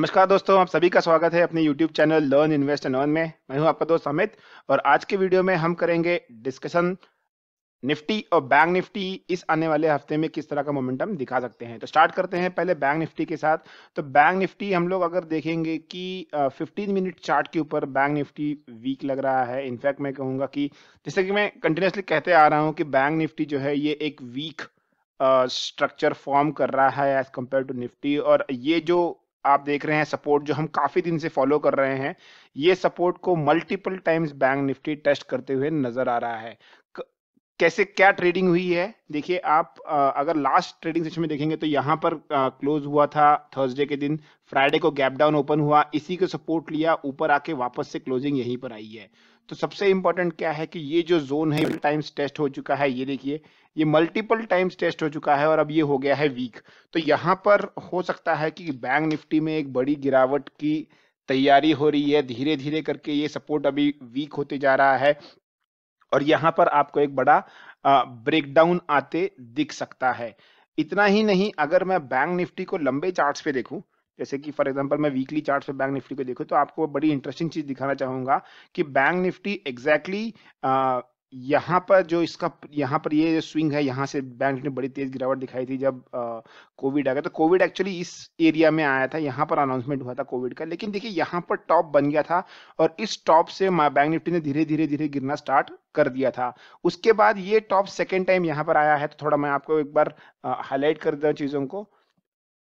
नमस्कार दोस्तों आप सभी का स्वागत है अपने YouTube channel learn invest and earn में मैं हूं आपका दोस्त अमित और आज के वीडियो में हम करेंगे डिस्कशन निफ्टी और बैंक निफ्टी इस आने वाले हफ्ते में किस तरह का मोमेंटम दिखा सकते हैं तो स्टार्ट करते हैं पहले बैंक निफ्टी के साथ तो बैंक निफ्टी हम लोग अगर देखेंगे कि 15 मिनट चार्ट के ऊपर बैंक निफ्टी वीक लग रहा है इनफैक्ट मैं कहूंगा कि जैसे कि मैं कंटिन्यूसली कहते आ रहा हूँ कि बैंक निफ्टी जो है ये एक वीक स्ट्रक्चर फॉर्म कर रहा है एज कम्पेयर टू निफ्टी और ये जो आप देख रहे हैं सपोर्ट जो हम काफी दिन से फॉलो कर रहे हैं ये सपोर्ट को multiple times bank Nifty test करते हुए नजर आ रहा है कैसे क्या ट्रेडिंग हुई है देखिए आप अगर लास्ट ट्रेडिंग सेशन में देखेंगे तो यहाँ पर क्लोज हुआ था थर्सडे के दिन फ्राइडे को गैप डाउन ओपन हुआ इसी को सपोर्ट लिया ऊपर आके वापस से क्लोजिंग यहीं पर आई है तो सबसे इंपॉर्टेंट क्या है कि ये जो जोन है टाइम्स टेस्ट हो चुका है ये देखिए ये मल्टीपल टाइम्स टेस्ट हो चुका है और अब ये हो गया है वीक तो यहाँ पर हो सकता है कि बैंक निफ्टी में एक बड़ी गिरावट की तैयारी हो रही है धीरे धीरे करके ये सपोर्ट अभी वीक होते जा रहा है और यहाँ पर आपको एक बड़ा ब्रेकडाउन आते दिख सकता है इतना ही नहीं अगर मैं बैंक निफ्टी को लंबे चार्ट्स पे देखूं जैसे कि फॉर एग्जांपल मैं वीकली चार्ट पे बैंक निफ्टी को देखो तो आपको बड़ी इंटरेस्टिंग चीज दिखाना चाहूंगा कि बैंक निफ्टी एग्जैक्टली यहाँ पर जो इसका यहाँ पर ये यह स्विंग है यहाँ से बैंक ने बड़ी तेज गिरावट दिखाई थी जब कोविड आ गया तो कोविड एक्चुअली इस एरिया में आया था यहाँ पर अनाउंसमेंट हुआ था कोविड का लेकिन देखिए यहाँ पर टॉप बन गया था और इस टॉप से बैंक निफ्टी ने धीरे धीरे धीरे गिरना स्टार्ट कर दिया था उसके बाद ये टॉप सेकेंड टाइम यहाँ पर आया है तो थोड़ा मैं आपको एक बार हाईलाइट कर दिया चीज़ों को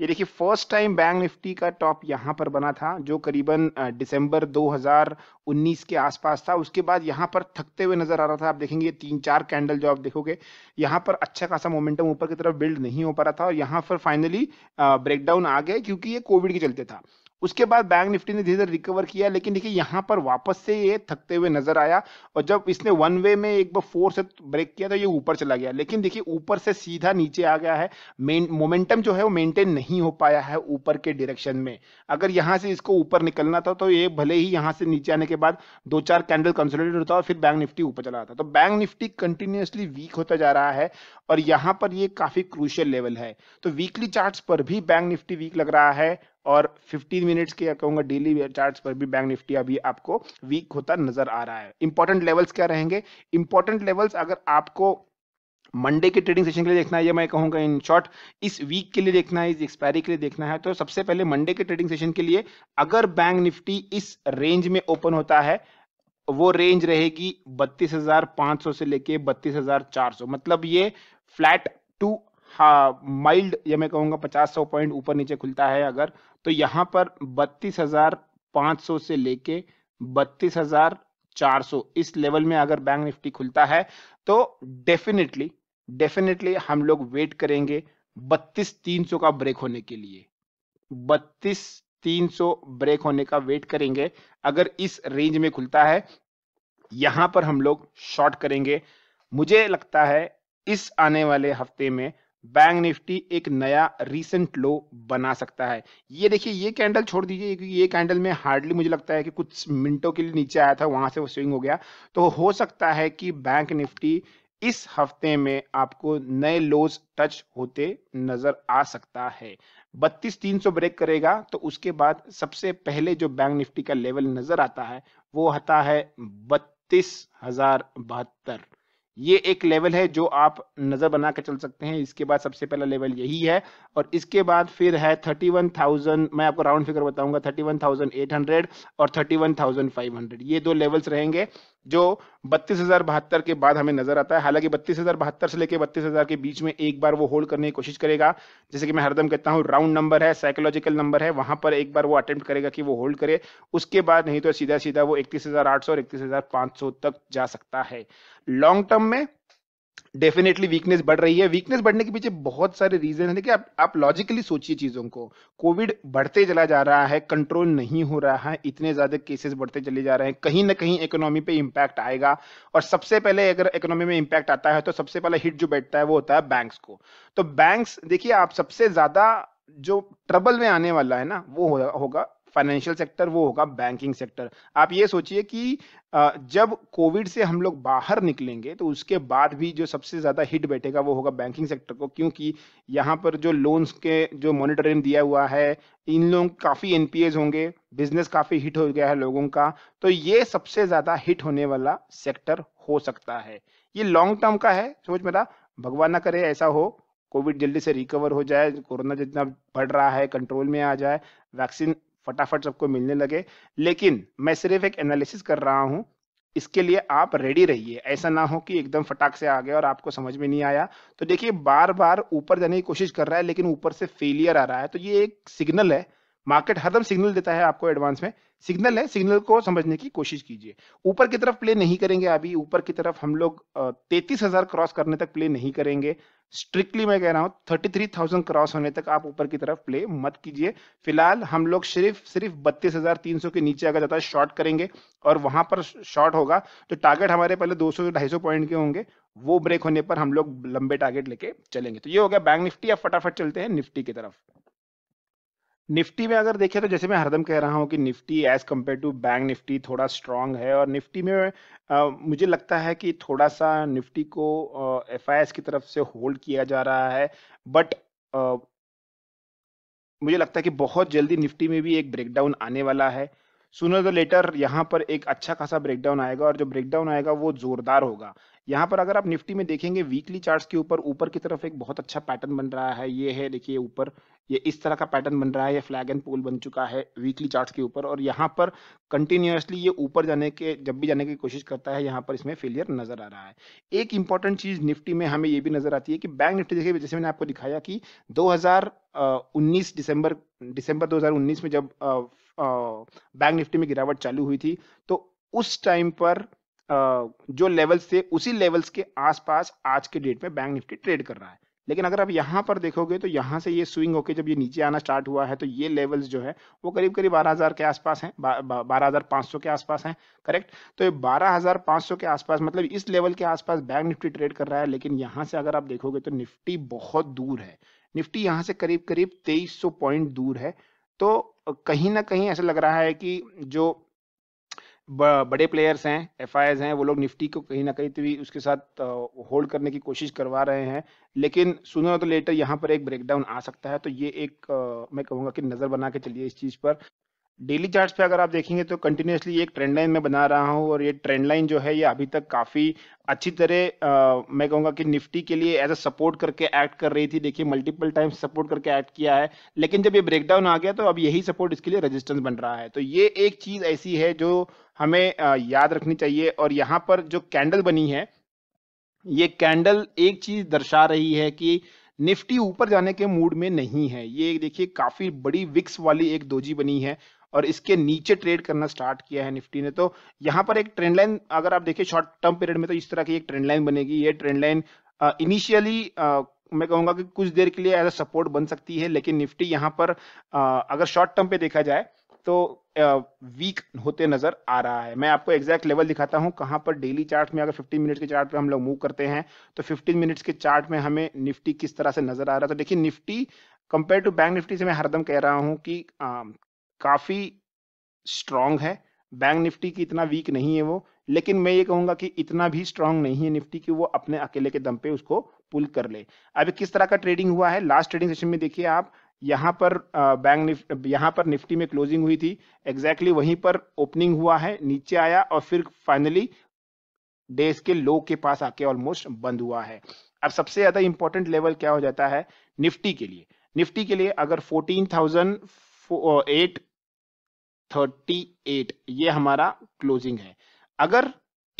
ये देखिए फर्स्ट टाइम बैंक निफ्टी का टॉप यहाँ पर बना था जो करीबन दिसंबर 2019 के आसपास था उसके बाद यहाँ पर थकते हुए नजर आ रहा था आप देखेंगे तीन चार कैंडल जो आप देखोगे यहाँ पर अच्छा खासा मोमेंटम ऊपर की तरफ बिल्ड नहीं हो पा रहा था और यहाँ पर फाइनली ब्रेकडाउन आ गया क्योंकि ये कोविड के चलते था उसके बाद बैंक निफ्टी ने धीरे धीरे रिकवर किया लेकिन देखिए यहाँ पर वापस से ये थकते हुए नजर आया और जब इसने वन वे में एक बार फोर से ब्रेक किया तो ये ऊपर चला गया लेकिन देखिए ऊपर से सीधा नीचे आ गया है मोमेंटम जो है वो मेंटेन नहीं हो पाया है ऊपर के डायरेक्शन में अगर यहाँ से इसको ऊपर निकलना था तो ये भले ही यहाँ से नीचे आने के बाद दो चार कैंडल कंसोलिडेट होता और फिर बैंक निफ्टी ऊपर चला जाता तो बैंक निफ्टी कंटिन्यूसली वीक होता जा रहा है और यहाँ पर ये काफी क्रूशियल लेवल है तो वीकली चार्ट पर भी बैंक निफ्टी वीक लग रहा है और 15 मिनट्स के कहूंगा डेली चार्ट्स पर भी बैंक निफ्टी अभी आपको वीक होता नजर आ रहा है इंपॉर्टेंट लेवल्स क्या रहेंगे इंपॉर्टेंट लेवल्स अगर आपको मंडे के ट्रेडिंग सेशन के लिए देखना है या मैं कहूंगा इन शॉर्ट इस वीक के लिए देखना है इस एक्सपायरी के लिए देखना है तो सबसे पहले मंडे के ट्रेडिंग सेशन के लिए अगर बैंक निफ्टी इस रेंज में ओपन होता है वो रेंज रहेगी 32,500 से लेके 32,400 मतलब ये फ्लैट टू हाँ माइल्ड या मैं कहूँगा पचास सौ पॉइंट ऊपर नीचे खुलता है अगर तो यहाँ पर बत्तीस हजार पाँच सौ से लेके बत्तीस हजार चार सौ इस लेवल में अगर बैंक निफ्टी खुलता है तो डेफिनेटली डेफिनेटली हम लोग वेट करेंगे बत्तीस तीन सौ का ब्रेक होने के लिए बत्तीस तीन सौ ब्रेक होने का वेट करेंगे अगर इस रेंज में खुलता है यहां पर हम लोग शॉर्ट करेंगे मुझे लगता है इस आने वाले हफ्ते में बैंक निफ्टी एक नया रीसेंट लो बना सकता है ये देखिए ये कैंडल छोड़ दीजिए क्योंकि ये कैंडल में हार्डली मुझे लगता है कि कुछ मिनटों के लिए नीचे आया था वहां से वो स्विंग हो गया तो हो सकता है कि बैंक निफ्टी इस हफ्ते में आपको नए लोज टच होते नजर आ सकता है बत्तीस तीन सौ ब्रेक करेगा तो उसके बाद सबसे पहले जो बैंक निफ्टी का लेवल नजर आता है वो आता है बत्तीस हजार बहत्तर ये एक लेवल है जो आप नजर बना कर चल सकते हैं इसके बाद सबसे पहला लेवल यही है और इसके बाद फिर है 31,000 मैं आपको राउंड फिगर बताऊंगा 31,800 और 31,500 ये दो लेवल्स रहेंगे जो बत्तीस हजार बहत्तर के बाद हमें नजर आता है हालांकि बत्तीस हजार बहत्तर से लेकर बत्तीस हजार के बीच में एक बार वो होल्ड करने की कोशिश करेगा जैसे कि मैं हरदम कहता हूँ राउंड नंबर है साइकोलॉजिकल नंबर है वहां पर एक बार वो अटेम्प्ट करेगा कि वो होल्ड करे उसके बाद नहीं तो सीधा सीधा वो इकतीस हजार आठ सौ और इकतीस हजार पांच सौ तक जा सकता है लॉन्ग टर्म में डेफिनेटली वीकनेस बढ़ रही है वीकनेस बढ़ने के पीछे बहुत सारे रीजन है देखिए आप आप लॉजिकली सोचिए चीजों को कोविड बढ़ते चला जा रहा है कंट्रोल नहीं हो रहा है इतने ज्यादा केसेस बढ़ते चले जा रहे हैं कहीं ना कहीं इकोनॉमी पे इम्पैक्ट आएगा और सबसे पहले अगर इकोनॉमी में इम्पैक्ट आता है तो सबसे पहला हिट जो बैठता है वो होता है बैंक्स को तो बैंक्स देखिए आप सबसे ज्यादा जो ट्रबल में आने वाला है ना वो होगा फाइनेंशियल सेक्टर वो होगा बैंकिंग सेक्टर आप ये सोचिए कि जब कोविड से हम लोग बाहर निकलेंगे तो उसके बाद भी जो सबसे ज्यादा हिट बैठेगा वो होगा बैंकिंग सेक्टर को क्योंकि यहाँ पर जो लोन्स के जो मॉनिटरिंग दिया हुआ है इन लोग काफी एनपीएस होंगे बिजनेस काफी हिट हो गया है लोगों का तो ये सबसे ज्यादा हिट होने वाला सेक्टर हो सकता है ये लॉन्ग टर्म का है समझ मेरा भगवान ना करे ऐसा हो कोविड जल्दी से रिकवर हो जाए कोरोना जितना बढ़ रहा है कंट्रोल में आ जाए वैक्सीन फटाफट सबको मिलने लगे लेकिन मैं सिर्फ एक एनालिसिस कर रहा हूँ इसके लिए आप रेडी रहिए ऐसा ना हो कि एकदम फटाक से आ गया और आपको समझ में नहीं आया तो देखिए बार बार ऊपर जाने की कोशिश कर रहा है लेकिन ऊपर से फेलियर आ रहा है तो ये एक सिग्नल है मार्केट हरदम सिग्नल देता है आपको एडवांस में सिग्नल है सिग्नल को समझने की कोशिश कीजिए ऊपर की तरफ प्ले नहीं करेंगे अभी ऊपर की तरफ हम लोग तैतीस हजार क्रॉस करने तक प्ले नहीं करेंगे स्ट्रिक्टली मैं कह रहा हूँ थाउजेंड क्रॉस होने तक आप ऊपर की तरफ प्ले मत कीजिए फिलहाल हम लोग सिर्फ सिर्फ बत्तीस हजार तीन सौ के नीचे अगर जाता है शॉर्ट करेंगे और वहां पर शॉर्ट होगा तो टारगेट हमारे पहले दो सौ ढाई सौ पॉइंट के होंगे वो ब्रेक होने पर हम लोग लंबे टारगेट लेके चलेंगे तो ये हो गया बैंक निफ्टी अब फटाफट चलते हैं निफ्टी की तरफ निफ्टी में अगर देखें तो जैसे मैं हरदम कह रहा हूँ कि Nifty as compare to bank Nifty थोड़ा स्ट्रांग है और निफ्टी में आ, मुझे लगता है कि थोड़ा सा निफ्टी को एफ की तरफ से होल्ड किया जा रहा है बट आ, मुझे लगता है कि बहुत जल्दी निफ्टी में भी एक ब्रेकडाउन आने वाला है सुनर द लेटर यहाँ पर एक अच्छा खासा ब्रेकडाउन आएगा और जो ब्रेकडाउन आएगा वो जोरदार होगा यहाँ पर अगर आप निफ्टी में देखेंगे वीकली चार्ट्स के ऊपर ऊपर की तरफ एक बहुत अच्छा पैटर्न बन रहा है ये है देखिए ऊपर ये इस तरह का पैटर्न बन रहा है ये फ्लैग एंड पोल बन चुका है वीकली चार्ट के ऊपर और यहाँ पर कंटिन्यूसली ये ऊपर जाने के जब भी जाने की कोशिश करता है यहाँ पर इसमें फेलियर नजर आ रहा है एक इंपॉर्टेंट चीज निफ्टी में हमें ये भी नजर आती है कि बैंक निफ्टी देखिए जैसे मैंने आपको दिखाया कि दो दिसंबर दिसंबर दो में जब बैंक निफ्टी में गिरावट चालू हुई थी तो उस टाइम पर जो लेवल्स थे उसी लेवल्स के आसपास आज के डेट में बैंक निफ्टी ट्रेड कर रहा है लेकिन अगर आप यहाँ पर देखोगे तो यहाँ से ये स्विंग होकर जब ये नीचे आना स्टार्ट हुआ है तो ये लेवल्स जो है वो करीब करीब बारह हज़ार के आसपास हैं बारह हज़ार सौ के आसपास हैं करेक्ट तो ये बारह हज़ार सौ के आसपास मतलब इस लेवल के आसपास बैंक निफ्टी ट्रेड कर रहा है लेकिन यहाँ से अगर आप देखोगे तो निफ्टी बहुत दूर है निफ्टी यहाँ से करीब करीब तेईस पॉइंट दूर है तो कहीं ना कहीं ऐसा लग रहा है कि जो बड़े प्लेयर्स हैं एफ हैं वो लोग निफ्टी को कहीं ना कहीं तो भी उसके साथ होल्ड करने की कोशिश करवा रहे हैं लेकिन सुनो तो लेटर यहाँ पर एक ब्रेकडाउन आ सकता है तो ये एक मैं कहूँगा कि नज़र बना के चलिए इस चीज़ पर डेली चार्ट्स पे अगर आप देखेंगे तो कंटिन्यूसली एक ट्रेंड लाइन में बना रहा हूँ और ये ट्रेंड लाइन जो है ये अभी तक काफ़ी अच्छी तरह मैं कहूँगा कि निफ्टी के लिए एज अ सपोर्ट करके एक्ट कर रही थी देखिए मल्टीपल टाइम्स सपोर्ट करके एक्ट किया है लेकिन जब ये ब्रेकडाउन आ गया तो अब यही सपोर्ट इसके लिए रजिस्टेंस बन रहा है तो ये एक चीज़ ऐसी है जो हमें याद रखनी चाहिए और यहाँ पर जो कैंडल बनी है ये कैंडल एक चीज दर्शा रही है कि निफ्टी ऊपर जाने के मूड में नहीं है ये देखिए काफी बड़ी विक्स वाली एक दोजी बनी है और इसके नीचे ट्रेड करना स्टार्ट किया है निफ्टी ने तो यहाँ पर एक ट्रेंड लाइन अगर आप देखें शॉर्ट टर्म पीरियड में तो इस तरह की एक ट्रेंड लाइन बनेगी ये ट्रेंड लाइन इनिशियली मैं कहूंगा कि कुछ देर के लिए एज अ सपोर्ट बन सकती है लेकिन निफ्टी यहाँ पर आ, अगर शॉर्ट टर्म पे देखा जाए तो वीक होते नजर आ रहा है मैं आपको एग्जैक्ट लेवल दिखाता हूं कहां पर डेली चार्ट में अगर 15 मिनट के चार्ट पे हम लोग मूव करते हैं तो 15 मिनट्स के चार्ट में हमें निफ्टी किस तरह से नजर आ रहा है तो देखिए Nifty compare to bank Nifty से मैं हरदम कह रहा हूं कि आ, काफी स्ट्रांग है बैंक निफ्टी की इतना वीक नहीं है वो लेकिन मैं ये कहूंगा कि इतना भी स्ट्रांग नहीं है निफ्टी की वो अपने अकेले के दम पे उसको पुल कर ले अभी किस तरह का ट्रेडिंग हुआ है लास्ट ट्रेडिंग सेशन में देखिए आप यहाँ पर बैंक निफ्टी यहाँ पर निफ्टी में क्लोजिंग हुई थी एग्जैक्टली exactly वहीं पर ओपनिंग हुआ है नीचे आया और फिर फाइनली डेज के लो के पास आके ऑलमोस्ट बंद हुआ है अब सबसे ज्यादा इंपॉर्टेंट लेवल क्या हो जाता है निफ्टी के लिए निफ्टी के लिए अगर fourteen thousand eight thirty eight ये हमारा क्लोजिंग है अगर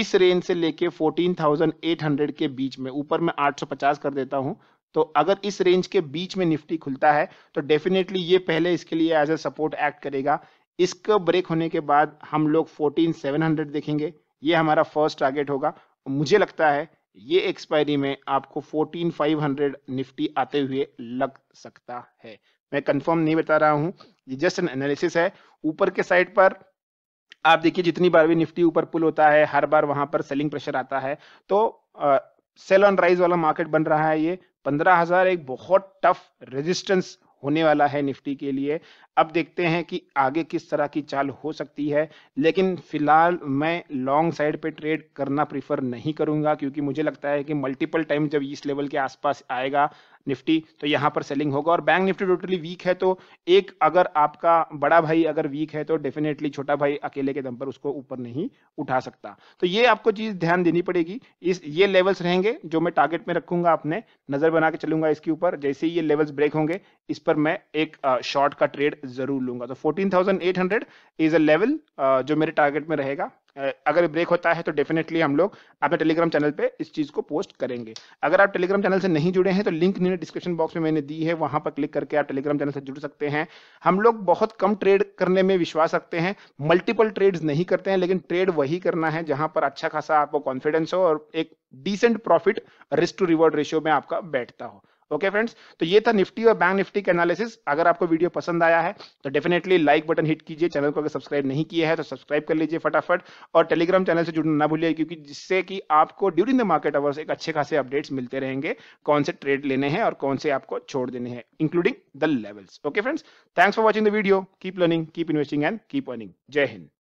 इस रेंज से लेके फोर्टीन थाउजेंड एट हंड्रेड के बीच में ऊपर मैं पचास कर देता हूं तो अगर इस रेंज के बीच में निफ्टी खुलता है तो डेफिनेटली ये पहले इसके लिए एज ए सपोर्ट एक्ट करेगा इसके ब्रेक होने के बाद हम लोग 14700 देखेंगे ये हमारा फर्स्ट टारगेट होगा मुझे लगता है ये एक्सपायरी में आपको 14500 निफ्टी आते हुए लग सकता है मैं कंफर्म नहीं बता रहा हूँ ये जस्ट एन एनालिसिस है ऊपर के साइड पर आप देखिए जितनी बार भी निफ्टी ऊपर पुल होता है हर बार वहां पर सेलिंग प्रेशर आता है तो सेल ऑन राइज वाला मार्केट बन रहा है ये पंद्रह हजार एक बहुत टफ रेजिस्टेंस होने वाला है निफ्टी के लिए अब देखते हैं कि आगे किस तरह की चाल हो सकती है लेकिन फिलहाल मैं लॉन्ग साइड पे ट्रेड करना प्रीफर नहीं करूंगा क्योंकि मुझे लगता है कि मल्टीपल टाइम जब इस लेवल के आसपास आएगा निफ्टी तो यहाँ पर सेलिंग होगा और बैंक निफ्टी टोटली वीक है तो एक अगर आपका बड़ा भाई अगर वीक है तो डेफिनेटली छोटा भाई अकेले के दम पर उसको ऊपर नहीं उठा सकता तो ये आपको चीज ध्यान देनी पड़ेगी इस ये लेवल्स रहेंगे जो मैं टारगेट में रखूंगा आपने नजर बना के चलूंगा इसके ऊपर जैसे ही ये लेवल्स ब्रेक होंगे इस पर मैं एक शॉर्ट का ट्रेड जरूर लूंगा तो 14,800 इज अ लेवल जो मेरे टारगेट में रहेगा uh, अगर ब्रेक होता है तो डेफिनेटली हम लोग अपने टेलीग्राम चैनल पे इस चीज को पोस्ट करेंगे अगर आप टेलीग्राम चैनल से नहीं जुड़े हैं तो लिंक नीचे डिस्क्रिप्शन बॉक्स में मैंने दी है वहां पर क्लिक करके आप टेलीग्राम चैनल से जुड़ सकते हैं हम लोग बहुत कम ट्रेड करने में विश्वास रखते हैं मल्टीपल ट्रेड नहीं करते हैं लेकिन ट्रेड वही करना है जहां पर अच्छा खासा आपको कॉन्फिडेंस हो और एक decent profit risk to reward ratio में आपका बैठता हो ओके फ्रेंड्स तो ये था निफ्टी और बैंक निफ्टी का एनालिसिस अगर आपको वीडियो पसंद आया है तो डेफिनेटली लाइक बटन हिट कीजिए चैनल को अगर सब्सक्राइब नहीं किया है तो सब्सक्राइब कर लीजिए फटाफट और टेलीग्राम चैनल से जुड़ना ना भूलिए क्योंकि जिससे कि आपको ड्यूरिंग द मार्केट अवर्स एक अच्छे खासे अपडेट्स मिलते रहेंगे कौन से ट्रेड लेने हैं और कौन से आपको छोड़ देने हैं including the levels okay friends thanks for watching the video keep learning keep investing and keep earning जय हिंद